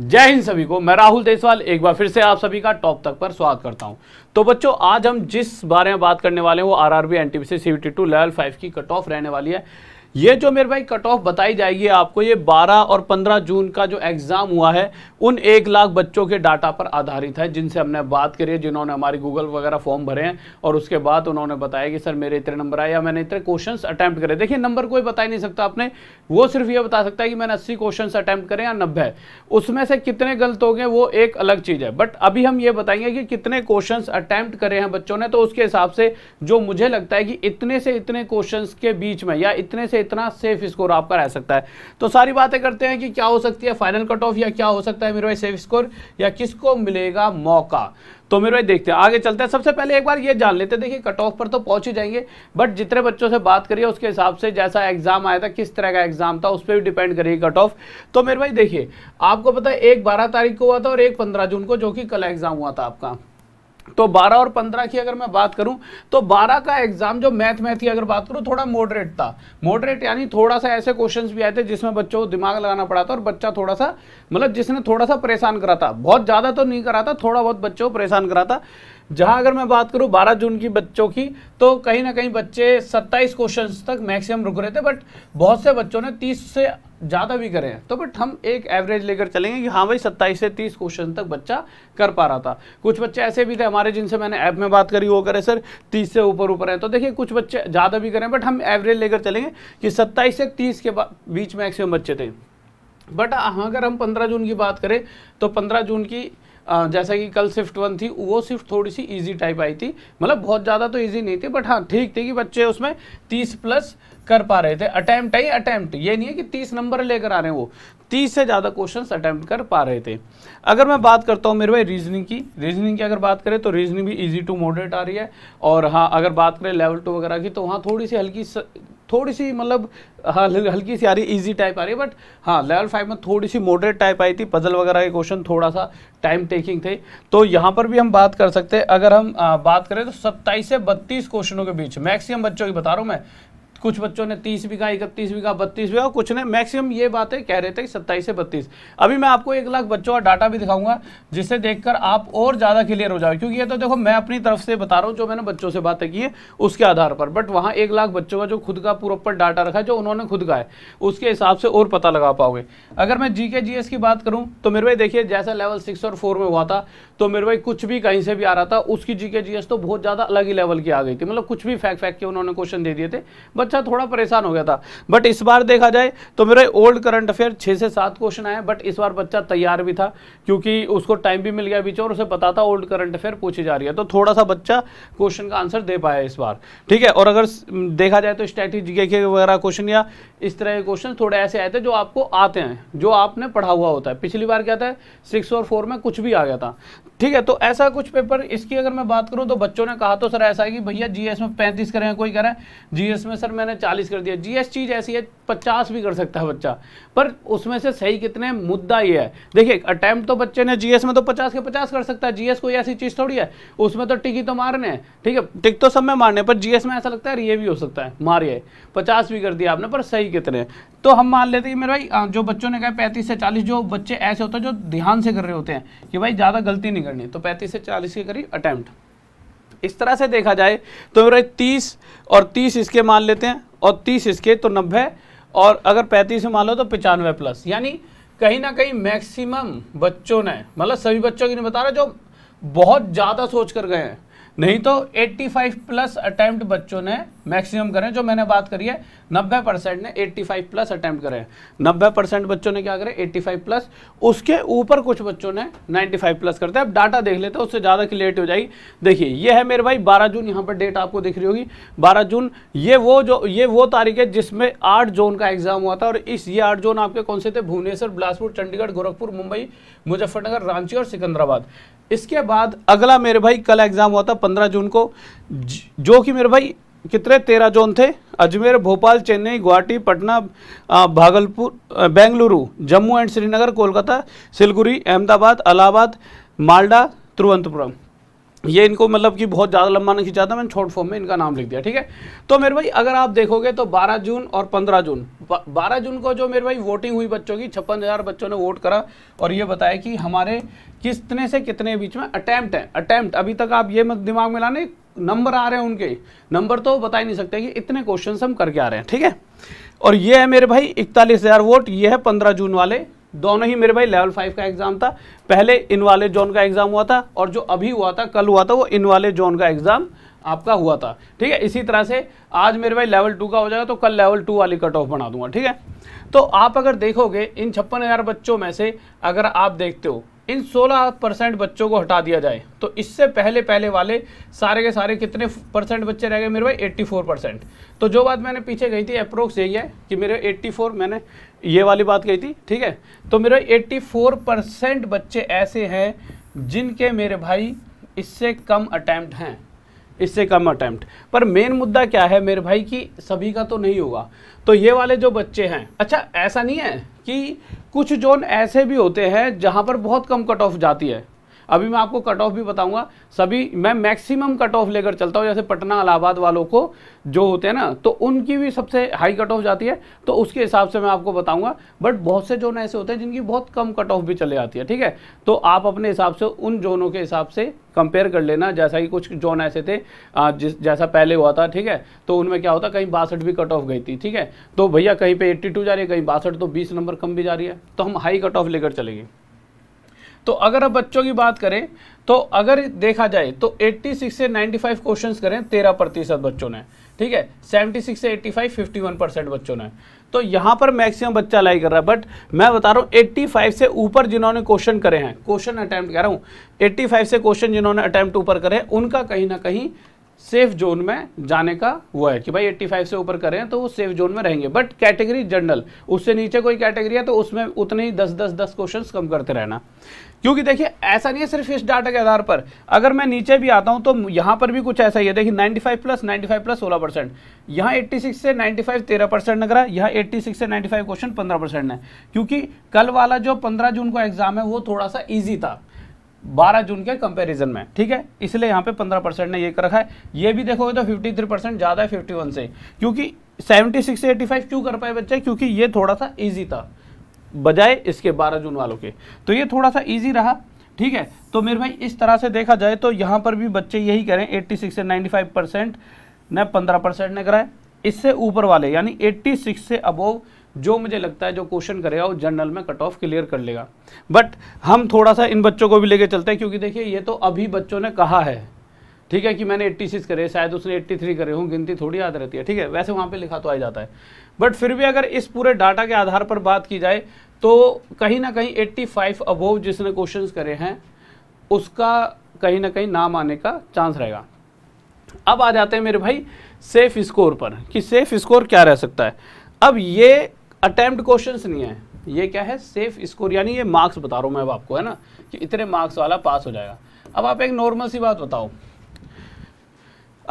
जय हिंद सभी को मैं राहुल देसवाल एक बार फिर से आप सभी का टॉप तक पर स्वागत करता हूं तो बच्चों आज हम जिस बारे में बात करने वाले हैं वो RRB NTPC CBT two level five की कट ऑफ रहने वाली है ये जो मेरे भाई कट ऑफ बताई जाएगी आपको ये 12 और 15 जून का जो एग्ज़ाम हुआ है उन एक लाख बच्चों के डाटा पर आधारित है जिनसे हमने बात करी है जिन्होंने हमारी गूगल वगैरह फॉर्म भरे हैं और उसके बाद उन्होंने बताया कि सर मेरे इतने नंबर आए या मैंने इतने क्वेश्चन अटैम्प्ट करे देखिए नंबर कोई बता ही नहीं सकता आपने वो सिर्फ ये बता सकता है कि मैंने अस्सी क्वेश्चन अटैम्प्ट करें या नब्बे उसमें से कितने गलत हो गए वो एक अलग चीज़ है बट अभी हम ये बताएंगे कि कितने क्वेश्चन अटैम्प्ट करे हैं बच्चों ने तो उसके हिसाब से जो मुझे लगता है कि इतने से इतने क्वेश्चन के बीच में या इतने से इतना सेफ स्कोर आपका रह सकता है तो सारी बातें करते हैं कि क्या हो सकती है फाइनल कट ऑफ या क्या हो सकता है मेरे भाई सेफ स्कोर या किसको मिलेगा मौका तो मेरे भाई देखते हैं आगे चलते हैं सबसे पहले एक बार ये जान लेते हैं देखिए कट ऑफ पर तो पहुंच ही जाएंगे बट जितने बच्चों से बात करिए उसके हिसाब से जैसा एग्जाम आया था किस तरह का एग्जाम था उस पर भी डिपेंड करेगी कट ऑफ तो मेरे भाई देखिए आपको पता है एक बारह तारीख को हुआ था और एक पंद्रह जून को जो कि कल एग्जाम हुआ था आपका तो 12 और 15 की अगर मैं बात करूं तो 12 का एग्जाम जो मैथ मैथ की अगर बात करूं थोड़ा मॉडरेट था मॉडरेट यानी थोड़ा सा ऐसे क्वेश्चंस भी आए थे जिसमें बच्चों को दिमाग लगाना पड़ा था और बच्चा थोड़ा सा मतलब जिसने थोड़ा सा परेशान करा था बहुत ज़्यादा तो नहीं करा था थोड़ा बहुत बच्चों को परेशान करा था जहां अगर मैं बात करूं बारह जून की बच्चों की तो कहीं ना कहीं बच्चे सत्ताईस क्वेश्चन तक मैक्सिमम रुक रहे थे बट बहुत से बच्चों ने तीस से ज़्यादा भी करें तो बट हम एक एवरेज लेकर चलेंगे कि हाँ भाई सत्ताईस से तीस क्वेश्चन तक बच्चा कर पा रहा था कुछ बच्चे ऐसे भी थे हमारे जिनसे मैंने ऐप में बात करी वो करे सर तीस से ऊपर ऊपर है तो देखिए कुछ बच्चे ज़्यादा भी करें बट हम एवरेज लेकर चलेंगे कि सत्ताईस से तीस के बीच मैक्सिमम बच्चे थे बट हाँ, अगर हम पंद्रह जून की बात करें तो पंद्रह जून की जैसा कि कल शिफ्ट वन थी वो शिफ्ट थोड़ी सी ईजी टाइप आई थी मतलब बहुत ज़्यादा तो ईजी नहीं थी बट हाँ ठीक थी कि बच्चे उसमें तीस प्लस कर पा रहे थे अटैम्प्ट आई अटैम्प्ट ये नहीं है कि तीस नंबर लेकर आ रहे हैं वो तीस से ज़्यादा क्वेश्चंस अटैम्प्ट कर पा रहे थे अगर मैं बात करता हूँ मेरे भाई रीजनिंग की रीजनिंग की अगर बात करें तो रीजनिंग भी इजी टू मॉडरेट आ रही है और हाँ अगर बात करें लेवल टू वगैरह की तो वहाँ थोड़ी सी हल्की स... थोड़ी सी मतलब हाँ, हल्की सी आ रही इजी टाइप आ रही है बट हाँ लेवल फाइव में थोड़ी सी मॉडरेट टाइप आई थी पजल वगैरह के क्वेश्चन थोड़ा सा टाइम टेकिंग थे तो यहाँ पर भी हम बात कर सकते हैं अगर हम आ, बात करें तो सत्ताईस से बत्तीस क्वेश्चनों के बीच मैक्सिमम बच्चों की बता रहा हूँ मैं कुछ बच्चों ने तीस बीघा इकतीस बीघा बत्तीस बीघा कुछ ने मैक्सिमम ये बातें कह रहे थे कि सत्ताईस से बत्तीस अभी मैं आपको एक लाख बच्चों का डाटा भी दिखाऊंगा जिसे देखकर आप और ज़्यादा क्लियर हो जाओ क्योंकि ये तो देखो मैं अपनी तरफ से बता रहा हूँ जो मैंने बच्चों से बातें की है उसके आधार पर बट वहाँ एक लाख बच्चों का जो खुद का पूरा डाटा रखा है जो उन्होंने खुद का है उसके हिसाब से और पता लगा पाओगे अगर मैं जी के की बात करूँ तो मेरे भाई देखिए जैसा लेवल सिक्स और फोर में हुआ था तो मेरे भाई कुछ भी कहीं से भी आ रहा था उसकी जी तो बहुत ज़्यादा अलग ही लेवल की आ गई थी मतलब कुछ भी फैक फैक के उन्होंने क्वेश्चन दे दिए थे बट अच्छा थोड़ा परेशान हो गया था बट इस बार देखा जाए तो मेरे ओल्ड करंट अफेयर छः से सात क्वेश्चन आए बट इस बार बच्चा तैयार भी था क्योंकि उसको टाइम भी मिल गया बीच और उसे पता था ओल्ड करंट अफेयर पूछी जा रही है तो थोड़ा सा बच्चा क्वेश्चन का आंसर दे पाया इस बार ठीक है और अगर देखा जाए तो स्ट्रैटेजी के वगैरह क्वेश्चन या इस तरह के क्वेश्चन थोड़े ऐसे आए थे जो आपको आते हैं जो आपने पढ़ा हुआ होता है पिछली बार क्या था सिक्स और फोर में कुछ भी आ गया था ठीक है तो ऐसा कुछ पेपर इसकी अगर मैं बात करूँ तो बच्चों ने कहा तो सर ऐसा है कि भैया जीएस में पैंतीस करें कोई करें जीएस में सर मैं मैंने 40 कर दिया जीएस चीज़ ऐसी है 50 भी कर सकता है बच्चा पर उसमें से सही कितने मुद्दा ये है देखिए अटैम्प्ट तो बच्चे ने जीएस में तो 50 के 50 कर सकता है जीएस कोई ऐसी चीज़ थोड़ी है उसमें तो टिकी तो मारने हैं ठीक है टिक तो सब में मारने पर जीएस में ऐसा लगता है ये भी हो सकता है मारिए पचास भी कर दिया आपने पर सही कितने तो हम मान लेते हैं मेरे भाई जो बच्चों ने कहा पैंतीस से चालीस जो बच्चे ऐसे होते हैं जो ध्यान से कर रहे होते हैं कि भाई ज़्यादा गलती नहीं करनी तो पैंतीस से चालीस के करीब अटैम्प्ट इस तरह से देखा जाए तो मेरे तीस और तीस इसके मान लेते हैं और तीस इसके तो नब्बे और अगर पैंतीस में मान लो तो पचानवे प्लस यानी कहीं ना कहीं मैक्सिमम बच्चों ने मतलब सभी बच्चों की नहीं बता रहा जो बहुत ज़्यादा सोच कर गए हैं नहीं तो 85 प्लस अटैम्प्ट बच्चों ने मैक्सिमम करें जो मैंने बात करी है 90 परसेंट ने 85 प्लस अटैम्प्ट करें 90 परसेंट बच्चों ने क्या करें 85 प्लस उसके ऊपर कुछ बच्चों ने 95 प्लस करते हैं अब डाटा देख लेते हैं उससे ज़्यादा की लेट हो जाएगी देखिए ये है मेरे भाई 12 जून यहाँ पर डेट आपको दिख रही होगी बारह जून ये वो जो ये वो तारीख है जिसमें आठ जोन का एग्जाम हुआ था और इस ये आठ जोन आपके कौन से थे भुवनेश्वर बिलासपुर चंडीगढ़ गोरखपुर मुंबई मुजफ्फरनगर रांची और सिकंदराबाद इसके बाद अगला मेरे भाई कल एग्ज़ाम हुआ था पंद्रह जून को जो कि मेरे भाई कितने तेरह जोन थे अजमेर भोपाल चेन्नई गुवाहाटी पटना भागलपुर बेंगलुरु जम्मू एंड श्रीनगर कोलकाता सिलगुड़ी अहमदाबाद अलाहाबाद मालडा तिरुवंतपुरम ये इनको मतलब कि बहुत ज़्यादा लंबा नहीं खींचा था मैंने छोट फॉर्म में इनका नाम लिख दिया ठीक है तो मेरे भाई अगर आप देखोगे तो 12 जून और 15 जून 12 जून को जो मेरे भाई वोटिंग हुई बच्चों की छप्पन हज़ार बच्चों ने वोट करा और ये बताया कि हमारे कितने से कितने बीच में अटैम्प्ट है अटैम्प्ट अभी तक आप ये मत दिमाग में लाने नंबर आ रहे हैं उनके नंबर तो बता ही नहीं सकते कि इतने क्वेश्चन हम करके आ रहे हैं ठीक है और ये है मेरे भाई इकतालीस हज़ार वोट ये है पंद्रह जून वाले दोनों ही मेरे भाई लेवल फाइव का एग्जाम था पहले इन वाले जोन का एग्जाम हुआ था और जो अभी हुआ था कल हुआ था वो इन वाले जोन का एग्जाम आपका हुआ था ठीक है इसी तरह से आज मेरे भाई लेवल टू का हो जाएगा तो कल लेवल टू वाली कट ऑफ बना दूंगा ठीक है तो आप अगर देखोगे इन छप्पन हज़ार बच्चों में से अगर आप देखते हो इन 16 परसेंट बच्चों को हटा दिया जाए तो इससे पहले पहले वाले सारे के सारे कितने परसेंट बच्चे रह गए मेरे भाई 84 परसेंट तो जो बात मैंने पीछे कही थी अप्रोक्स यही है कि मेरे 84 मैंने ये वाली बात कही थी ठीक है तो मेरे 84 परसेंट बच्चे ऐसे हैं जिनके मेरे भाई इससे कम अटैम्प्ट हैं इससे कम अटैम्प्ट पर मेन मुद्दा क्या है मेरे भाई कि सभी का तो नहीं होगा तो ये वाले जो बच्चे हैं अच्छा ऐसा नहीं है कि कुछ जोन ऐसे भी होते हैं जहाँ पर बहुत कम कट ऑफ जाती है अभी मैं आपको कट ऑफ भी बताऊंगा सभी मैं मैक्सिमम कट ऑफ लेकर चलता हूँ जैसे पटना इलाहाबाद वालों को जो होते हैं ना तो उनकी भी सबसे हाई कट ऑफ जाती है तो उसके हिसाब से मैं आपको बताऊंगा बट बहुत से जोन ऐसे होते हैं जिनकी बहुत कम कट ऑफ भी चले जाती है ठीक है तो आप अपने हिसाब से उन जोनों के हिसाब से कंपेयर कर लेना जैसा कि कुछ जोन ऐसे थे जिस जैसा पहले हुआ था ठीक है तो उनमें क्या होता कहीं बासठ भी कट ऑफ गई थी ठीक है तो भैया कहीं पे 82 जा रही है कहीं बासठ तो 20 नंबर कम भी जा रही है तो हम हाई कट ऑफ लेकर चलेंगे तो अगर अब बच्चों की बात करें तो अगर देखा जाए तो 86 से 95 क्वेश्चंस करें 13 प्रतिशत बच्चों ने ठीक है 76 से 85 51 परसेंट बच्चों ने तो यहाँ पर मैक्सिमम बच्चा लाई कर रहा है बट मैं बता रहा हूँ 85 से ऊपर जिन्होंने क्वेश्चन करे हैं क्वेश्चन अटैम्प्ट कह रहा हूँ 85 से क्वेश्चन जिन्होंने अटैम्प्ट ऊपर करे उनका कहीं ना कहीं सेफ जोन में जाने का वो है कि भाई 85 से ऊपर करें तो वो सेफ जोन में रहेंगे बट कैटेगरी जनरल उससे नीचे कोई कैटेगरी है तो उसमें उतने ही 10 10 10 क्वेश्चंस कम करते रहना क्योंकि देखिए ऐसा नहीं है सिर्फ इस डाटा के आधार पर अगर मैं नीचे भी आता हूं तो यहां पर भी कुछ ऐसा ही है देखिए 95 प्लस 95 प्लस 16 परसेंट यहाँ एट्टी से 95 तेरह परसेंट लग रहा है यहाँ सिक्स से 95 क्वेश्चन 15 परसेंट है क्योंकि कल वाला जो 15 जून को एग्जाम है वो थोड़ा सा ईजी था 12 जून के कंपैरिजन में ठीक है इसलिए यहाँ पे 15 परसेंट ने ये कर रखा है ये भी देखोगे तो 53 परसेंट ज़्यादा है 51 से क्योंकि 76 से 85 क्यों कर पाए बच्चे क्योंकि ये थोड़ा सा ईजी था बजाय इसके 12 जून वालों के तो ये थोड़ा सा ईजी रहा ठीक है तो मेरे भाई इस तरह से देखा जाए तो यहाँ पर भी बच्चे यही करें एट्टी से नाइन्टी ने पंद्रह ने कराए इससे ऊपर वाले यानी एट्टी से अबोव जो मुझे लगता है जो क्वेश्चन करेगा वो जनरल में कट ऑफ क्लियर कर लेगा बट हम थोड़ा सा इन बच्चों को भी लेके चलते हैं क्योंकि देखिए ये तो अभी बच्चों ने कहा है ठीक है कि मैंने 86 करे शायद उसने 83 करे हूँ गिनती थोड़ी याद रहती है ठीक है वैसे वहाँ पे लिखा तो आ जाता है बट फिर भी अगर इस पूरे डाटा के आधार पर बात की जाए तो कहीं ना कहीं एट्टी फाइव अबोव जिसने क्वेश्चन करे हैं उसका कहीं ना कहीं नाम आने का चांस रहेगा अब आ जाते हैं मेरे भाई सेफ स्कोर पर कि सेफ स्कोर क्या रह सकता है अब ये अटैम्प्ट क्वेश्चन नहीं है ये क्या है सेफ स्कोर यानी ये मार्क्स बता रहा हूँ मैं अब आपको है ना कि इतने मार्क्स वाला पास हो जाएगा अब आप एक नॉर्मल सी बात बताओ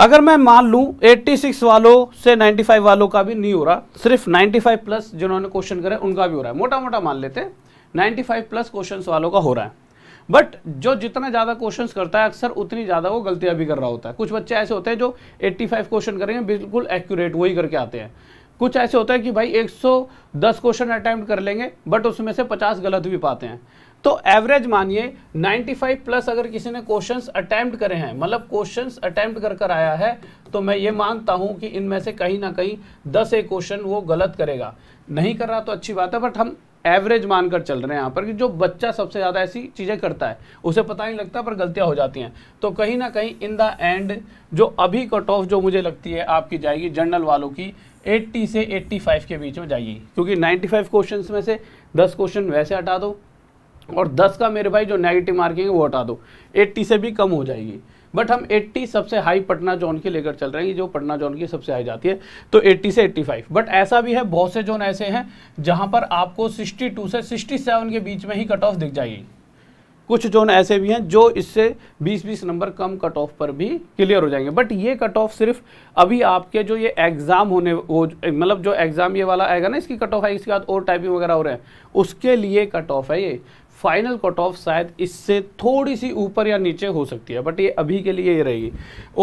अगर मैं मान लूँ 86 वालों से 95 वालों का भी नहीं हो रहा सिर्फ 95 प्लस जिन्होंने क्वेश्चन करे उनका भी हो रहा है मोटा मोटा मान लेते हैं 95 प्लस क्वेश्चन वालों का हो रहा है बट जो जितना ज़्यादा क्वेश्चन करता है अक्सर उतनी ज़्यादा वो गलतियाँ भी कर रहा होता है कुछ बच्चे ऐसे होते हैं जो 85 क्वेश्चन करेंगे बिल्कुल एक्यूरेट वही करके आते हैं कुछ ऐसे होता है कि भाई 110 क्वेश्चन अटैम्प्ट कर लेंगे बट उसमें से 50 गलत भी पाते हैं तो एवरेज मानिए 95 प्लस अगर किसी ने क्वेश्चंस अटैम्प्ट करे हैं मतलब क्वेश्चंस अटैम्प्ट कर कर आया है तो मैं ये मानता हूं कि इनमें से कहीं ना कहीं दस एक क्वेश्चन वो गलत करेगा नहीं कर रहा तो अच्छी बात है बट हम एवरेज मानकर चल रहे हैं यहाँ पर कि जो बच्चा सबसे ज़्यादा ऐसी चीज़ें करता है उसे पता नहीं लगता पर गलतियाँ हो जाती हैं तो कहीं ना कहीं इन द एंड जो अभी कट ऑफ जो मुझे लगती है आपकी जाएगी जनरल वालों की 80 से 85 के बीच में जाएगी क्योंकि 95 क्वेश्चंस में से 10 क्वेश्चन वैसे हटा दो और 10 का मेरे भाई जो नेगेटिव मार्किंग है वो हटा दो 80 से भी कम हो जाएगी बट हम 80 सबसे हाई पटना जोन की लेकर चल रहे हैं जो पटना जोन की सबसे हाई जाती है तो 80 से 85 बट ऐसा भी है बहुत से जोन ऐसे हैं जहां पर आपको 62 से 67 के बीच में ही कट ऑफ दिख जाएगी कुछ जोन ऐसे भी हैं जो इससे 20-20 नंबर कम कट ऑफ पर भी क्लियर हो जाएंगे बट ये कट ऑफ सिर्फ अभी आपके जो ये एग्ज़ाम होने वो मतलब जो एग्ज़ाम ये वाला आएगा ना इसकी कट ऑफ आएगी इसके बाद और टाइपिंग वगैरह हो रहे हैं उसके लिए कट ऑफ है ये फाइनल कट ऑफ शायद इससे थोड़ी सी ऊपर या नीचे हो सकती है बट ये अभी के लिए ये रहेगी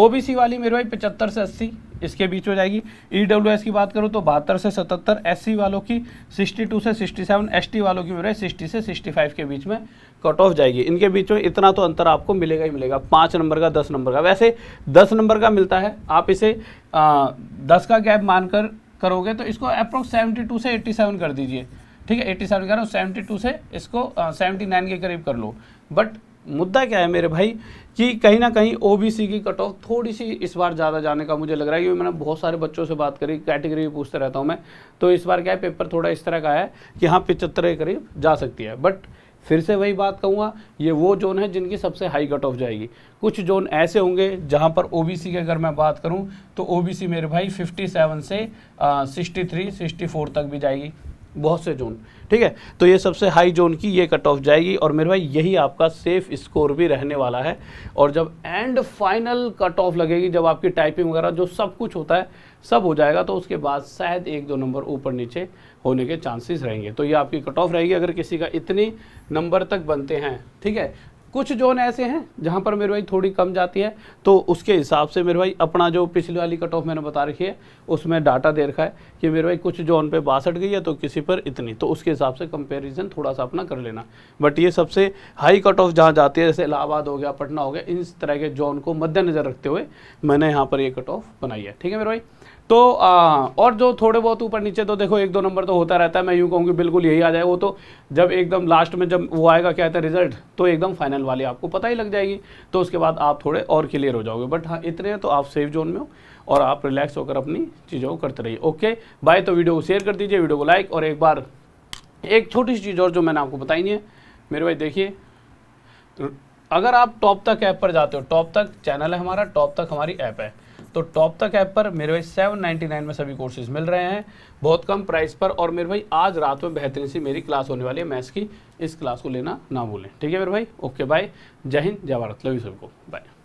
ओबीसी वाली मेरे भाई पचहत्तर से अस्सी इसके बीच हो जाएगी ई e की बात करूँ तो बहत्तर से सतहत्तर एस वालों की 62 से 67 एसटी वालों की मेरे 60 से 65 के बीच में कट ऑफ जाएगी इनके बीच में इतना तो अंतर आपको मिलेगा ही मिलेगा पाँच नंबर का दस नंबर का वैसे दस नंबर का मिलता है आप इसे आ, दस का गैप मानकर करोगे तो इसको अप्रोक्स 72 से 87 कर दीजिए ठीक है एट्टी सेवन कह रहा हूँ सेवेंटी टू से इसको सेवेंटी नाइन के करीब कर लो बट मुद्दा क्या है मेरे भाई कि कहीं ना कहीं ओबीसी की कट ऑफ थोड़ी सी इस बार ज़्यादा जाने का मुझे लग रहा है क्योंकि मैंने बहुत सारे बच्चों से बात करी कैटेगरी भी पूछते रहता हूँ मैं तो इस बार क्या है पेपर थोड़ा इस तरह का है कि हाँ पिचहत्तर के करीब जा सकती है बट फिर से वही बात कहूँगा ये वो जोन है जिनकी सबसे हाई कट ऑफ जाएगी कुछ जोन ऐसे होंगे जहाँ पर ओबीसी की अगर मैं बात करूँ तो ओबीसी मेरे भाई 57 से आ, 63, 64 तक भी जाएगी बहुत से जोन ठीक है तो ये सबसे हाई जोन की ये कट ऑफ जाएगी और मेरे भाई यही आपका सेफ स्कोर भी रहने वाला है और जब एंड फाइनल कट ऑफ लगेगी जब आपकी टाइपिंग वगैरह जो सब कुछ होता है सब हो जाएगा तो उसके बाद शायद एक दो नंबर ऊपर नीचे होने के चांसेस रहेंगे तो ये आपकी कट ऑफ रहेगी अगर किसी का इतनी नंबर तक बनते हैं ठीक है कुछ जोन ऐसे हैं जहाँ पर मेरे भाई थोड़ी कम जाती है तो उसके हिसाब से मेरे भाई अपना जो पिछली वाली कट ऑफ मैंने बता रखी है उसमें डाटा दे रखा है कि मेरे भाई कुछ जोन पे बासठ गई है तो किसी पर इतनी तो उसके हिसाब से कंपेरिजन थोड़ा सा अपना कर लेना बट ये सबसे हाई कट ऑफ जहाँ जाती है जैसे इलाहाबाद हो गया पटना हो गया इन तरह के जोन को मद्देनज़र रखते हुए मैंने यहाँ पर ये कट ऑफ बनाई है ठीक है मेरे भाई तो आ, और जो थोड़े बहुत ऊपर नीचे तो देखो एक दो नंबर तो होता रहता है मैं यूँ कहूँगी बिल्कुल यही आ जाए वो तो जब एकदम लास्ट में जब वो आएगा क्या कहते रिजल्ट तो एकदम फाइनल वाली आपको पता ही लग जाएगी तो उसके बाद आप थोड़े और क्लियर हो जाओगे बट हाँ इतने तो आप सेफ जोन में हो और आप रिलैक्स होकर अपनी चीज़ों को करते रहिए ओके बाय तो वीडियो को शेयर कर दीजिए वीडियो को लाइक और एक बार एक छोटी सी चीज़ और जो मैंने आपको बताई नहीं है मेरे भाई देखिए अगर आप टॉप तक ऐप पर जाते हो टॉप तक चैनल है हमारा टॉप तक हमारी ऐप है तो टॉप तक ऐप पर मेरे भाई सेवन नाइन्टी नाइन में सभी कोर्सेज मिल रहे हैं बहुत कम प्राइस पर और मेरे भाई आज रात में बेहतरीन सी मेरी क्लास होने वाली है मैथ्स की इस क्लास को लेना ना भूलें ठीक है मेरे भाई ओके बाय जय हिंद जय भारत लवी सबको बाय